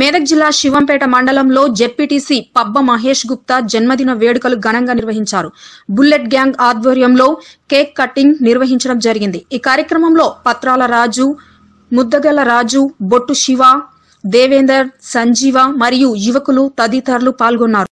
మేదక్ జిల్లా శివంపేట మండలంలో జెడ్పీటీసీ పబ్బ మహేష్ గుప్తా జన్మదిన వేడుకలు ఘనంగా నిర్వహించారు బుల్లెట్ గ్యాంగ్ ఆధ్వర్యంలో కేక్ కట్టింగ్ నిర్వహించడం జరిగింది ఈ కార్యక్రమంలో పత్రాల రాజు ముద్దగల రాజు బొట్టు శివ దేవేందర్ సంజీవ మరియు యువకులు తదితరులు పాల్గొన్నారు